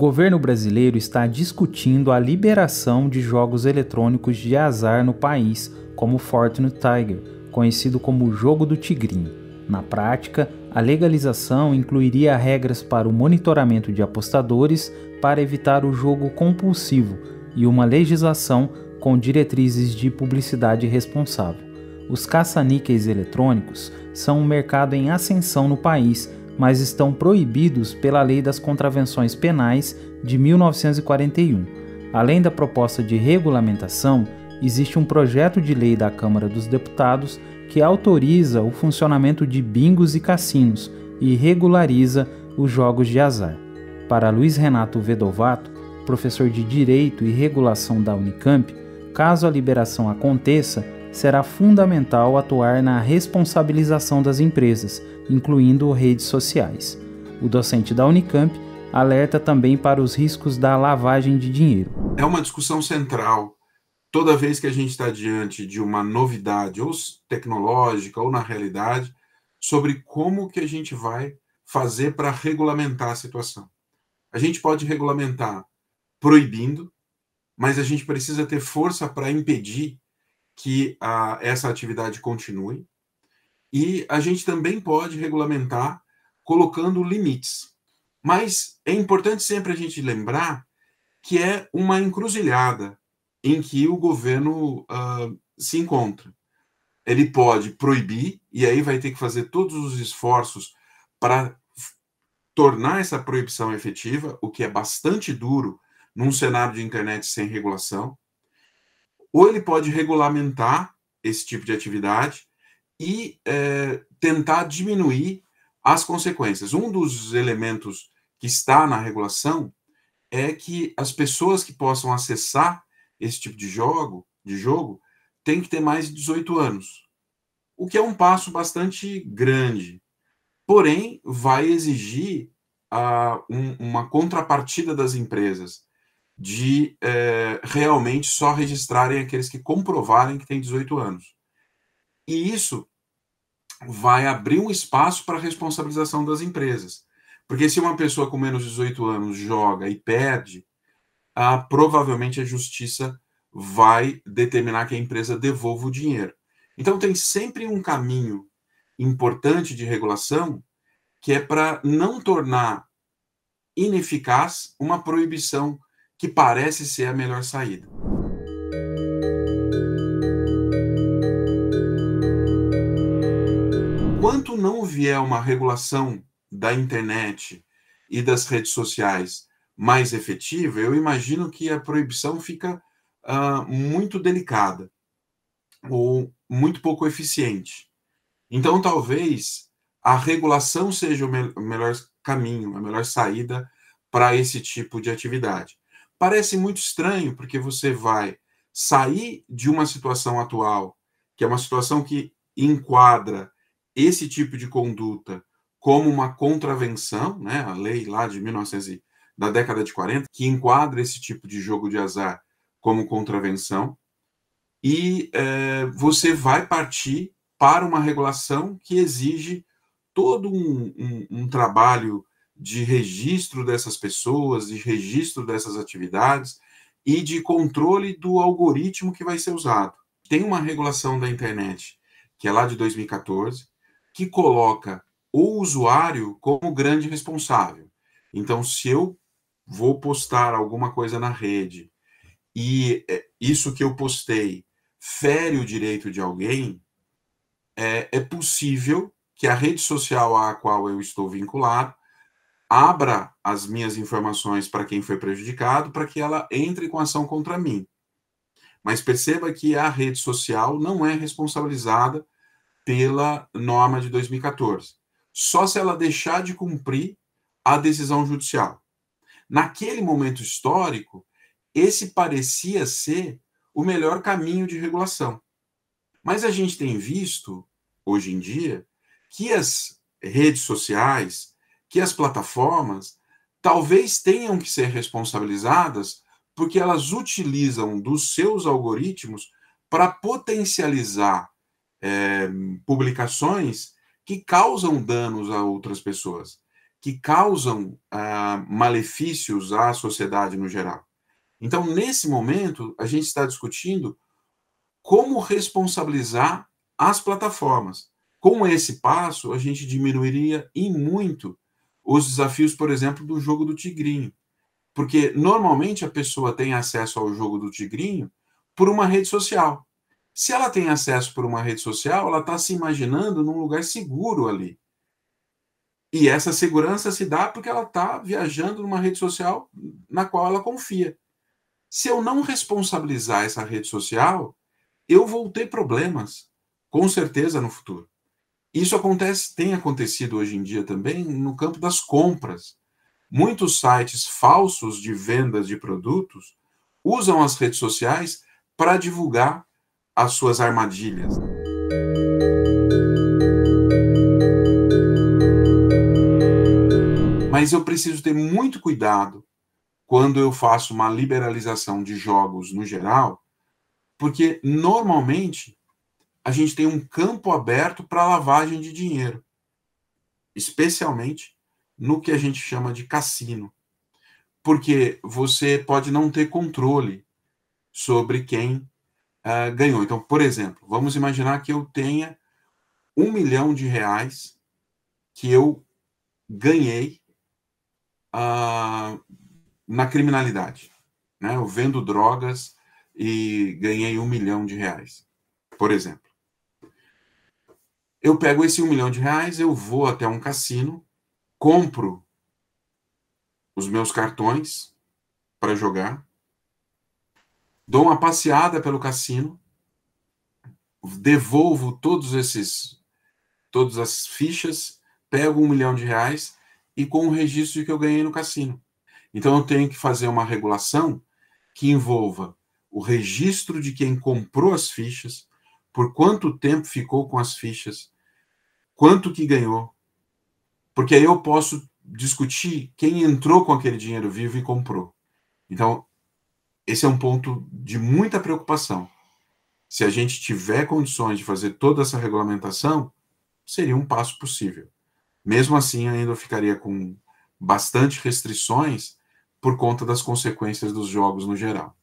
governo brasileiro está discutindo a liberação de jogos eletrônicos de azar no país, como Fortnite Tiger, conhecido como Jogo do Tigrinho. Na prática, a legalização incluiria regras para o monitoramento de apostadores para evitar o jogo compulsivo e uma legislação com diretrizes de publicidade responsável. Os caça-níqueis eletrônicos são um mercado em ascensão no país mas estão proibidos pela Lei das Contravenções Penais de 1941. Além da proposta de regulamentação, existe um projeto de lei da Câmara dos Deputados que autoriza o funcionamento de bingos e cassinos e regulariza os jogos de azar. Para Luiz Renato Vedovato, professor de Direito e Regulação da Unicamp, caso a liberação aconteça, será fundamental atuar na responsabilização das empresas, incluindo redes sociais. O docente da Unicamp alerta também para os riscos da lavagem de dinheiro. É uma discussão central. Toda vez que a gente está diante de uma novidade, ou tecnológica, ou na realidade, sobre como que a gente vai fazer para regulamentar a situação. A gente pode regulamentar proibindo, mas a gente precisa ter força para impedir que a, essa atividade continue. E a gente também pode regulamentar colocando limites. Mas é importante sempre a gente lembrar que é uma encruzilhada em que o governo uh, se encontra. Ele pode proibir, e aí vai ter que fazer todos os esforços para tornar essa proibição efetiva, o que é bastante duro num cenário de internet sem regulação ou ele pode regulamentar esse tipo de atividade e é, tentar diminuir as consequências. Um dos elementos que está na regulação é que as pessoas que possam acessar esse tipo de jogo, de jogo, tem que ter mais de 18 anos, o que é um passo bastante grande. Porém, vai exigir uh, um, uma contrapartida das empresas de é, realmente só registrarem aqueles que comprovarem que têm 18 anos. E isso vai abrir um espaço para a responsabilização das empresas. Porque se uma pessoa com menos de 18 anos joga e perde, ah, provavelmente a justiça vai determinar que a empresa devolva o dinheiro. Então tem sempre um caminho importante de regulação que é para não tornar ineficaz uma proibição que parece ser a melhor saída. Enquanto não vier uma regulação da internet e das redes sociais mais efetiva, eu imagino que a proibição fica uh, muito delicada ou muito pouco eficiente. Então, talvez a regulação seja o, me o melhor caminho, a melhor saída para esse tipo de atividade. Parece muito estranho, porque você vai sair de uma situação atual, que é uma situação que enquadra esse tipo de conduta como uma contravenção, né? A lei lá de 1900 da década de 40 que enquadra esse tipo de jogo de azar como contravenção e é, você vai partir para uma regulação que exige todo um, um, um trabalho de registro dessas pessoas, de registro dessas atividades e de controle do algoritmo que vai ser usado. Tem uma regulação da internet, que é lá de 2014, que coloca o usuário como grande responsável. Então, se eu vou postar alguma coisa na rede e é, isso que eu postei fere o direito de alguém, é, é possível que a rede social à qual eu estou vinculado abra as minhas informações para quem foi prejudicado, para que ela entre com ação contra mim. Mas perceba que a rede social não é responsabilizada pela norma de 2014, só se ela deixar de cumprir a decisão judicial. Naquele momento histórico, esse parecia ser o melhor caminho de regulação. Mas a gente tem visto, hoje em dia, que as redes sociais, que as plataformas talvez tenham que ser responsabilizadas porque elas utilizam dos seus algoritmos para potencializar é, publicações que causam danos a outras pessoas, que causam ah, malefícios à sociedade no geral. Então, nesse momento, a gente está discutindo como responsabilizar as plataformas. Com esse passo, a gente diminuiria em muito os desafios, por exemplo, do jogo do Tigrinho. Porque normalmente a pessoa tem acesso ao jogo do Tigrinho por uma rede social. Se ela tem acesso por uma rede social, ela está se imaginando num lugar seguro ali. E essa segurança se dá porque ela está viajando numa rede social na qual ela confia. Se eu não responsabilizar essa rede social, eu vou ter problemas, com certeza, no futuro. Isso acontece, tem acontecido hoje em dia também no campo das compras. Muitos sites falsos de vendas de produtos usam as redes sociais para divulgar as suas armadilhas. Mas eu preciso ter muito cuidado quando eu faço uma liberalização de jogos no geral, porque normalmente a gente tem um campo aberto para lavagem de dinheiro, especialmente no que a gente chama de cassino, porque você pode não ter controle sobre quem uh, ganhou. Então, por exemplo, vamos imaginar que eu tenha um milhão de reais que eu ganhei uh, na criminalidade. Né? Eu vendo drogas e ganhei um milhão de reais, por exemplo eu pego esse um milhão de reais, eu vou até um cassino, compro os meus cartões para jogar, dou uma passeada pelo cassino, devolvo todos esses, todas as fichas, pego um milhão de reais e com o registro que eu ganhei no cassino. Então eu tenho que fazer uma regulação que envolva o registro de quem comprou as fichas, por quanto tempo ficou com as fichas, quanto que ganhou. Porque aí eu posso discutir quem entrou com aquele dinheiro vivo e comprou. Então, esse é um ponto de muita preocupação. Se a gente tiver condições de fazer toda essa regulamentação, seria um passo possível. Mesmo assim, ainda ficaria com bastante restrições por conta das consequências dos jogos no geral.